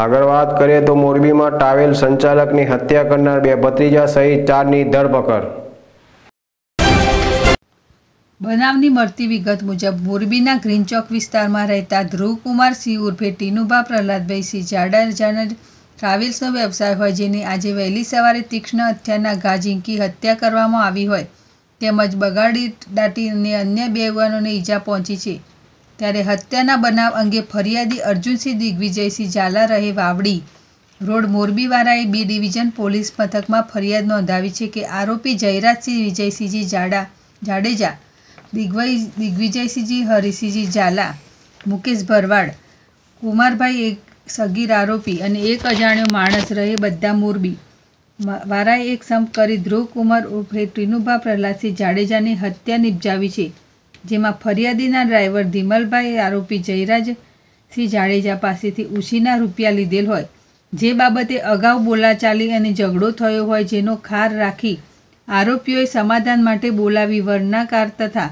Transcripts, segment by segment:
આગળ વાત કરીએ તો મોરબીમાં ટાવેલ સંચાલકની હત્યા કરનાર બે ભત્રીજા સહિત ચારની ધરપકડ બનાવની મળતી વિગત મુજબ મોરબીના ગ્રીન ચોક વિસ્તારમાં રહેતા ધ્રુવકુમાર સિંહ ઉર્ફે ટીનુભા પ્રહલાદભાઈ સિંહ જાડા જાના ટ્રાવેલ્સનો વ્યવસાય હોય જેની આજે વહેલી સવારે તીક્ષ્ણ હત્યાના ઘા ઝીંકી હત્યા કરવામાં આવી હોય તેમજ બગાડી દાટી અને અન્ય બે યુવાનોને ઈજા પહોંચી છે ત્યારે હત્યાના બનાવ અંગે ફરિયાદી અર્જુનસિંહ દિગ્વિજયસિંહ ઝાલા રહે વાવડી રોડ મોરબીવાળાએ બી ડિવિઝન પોલીસ મથકમાં ફરિયાદ નોંધાવી છે કે આરોપી જયરાજસિંહ વિજયસિંહજી જાડા જાડેજા દિગ્વય દિગ્વિજયસિંહજી હરિસિંહજી ઝાલા મુકેશ ભરવાડ કુમારભાઈ એક સગીર આરોપી અને એક અજાણ્યો માણસ રહે બધા મોરબી વારાએ એક સંપ કરી ધ્રુવ કુમાર ઉર્ફે ટીનુભા પ્રહલાદસિંહ જાડેજાની હત્યા નિપજાવી છે જેમાં ફરિયાદીના ડ્રાઈવર ધીમલભાઈ આરોપી જયરાજસિંહ જાડેજા પાસેથી ઉછીના રૂપિયા લીધેલ હોય જે બાબતે અગાઉ બોલાચાલી અને ઝઘડો થયો હોય જેનો ખાર રાખી આરોપીઓએ સમાધાન માટે બોલાવી વર્ણાકાર તથા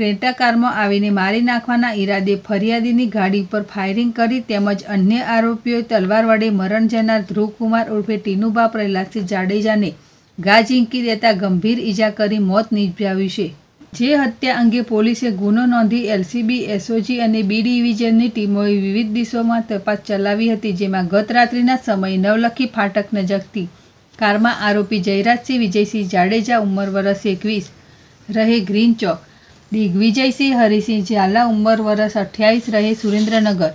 ક્રેટાકારમાં આવીને મારી નાખવાના ઈરાદે ફરિયાદીની ગાડી પર ફાયરિંગ કરી તેમજ અન્ય આરોપીઓએ તલવાર વડે મરણ જનાર ધ્રુવકુમાર ઉર્ફે ટીનુબા પ્રહલાદસિંહ જાડેજાને ગા ઝીંકી દેતા ગંભીર ઈજા કરી મોત નિપજાવ્યું છે જે હત્યા અંગે પોલીસે ગુનો નોંધી એલસીબી એસઓજી અને બી ડિવિઝનની ટીમોએ વિવિધ દિશોમાં તપાસ ચલાવી હતી જેમાં ગત રાત્રિના સમયે નવલખી ફાટક નજકતી કારમાં આરોપી જયરાજસિંહ વિજયસિંહ જાડેજા ઉંમર વરસ એકવીસ રહે ગ્રીન ચોક દિગ્વિજયસિંહ હરિસિંહ ઝાલા ઉંમર વરસ અઠ્યાવીસ રહે સુરેન્દ્રનગર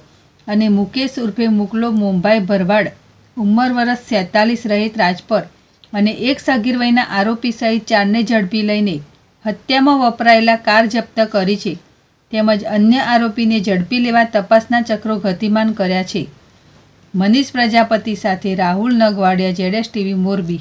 અને મુકેશ ઉર્ફે મુકલો મુંભાઈ ભરવાડ ઉંમર વરસ સેતાલીસ રહે ત્રાજપર અને એક સગીર વયના આરોપી સહિત ચારને ઝડપી લઈને હત્યામાં વપરાયેલા કાર જપ્ત કરી છે તેમજ અન્ય આરોપીને ઝડપી લેવા તપાસના ચક્રો ગતિમાન કર્યા છે મનીષ પ્રજાપતિ સાથે રાહુલ નગવાડિયા જેડેશ ટીવી મોરબી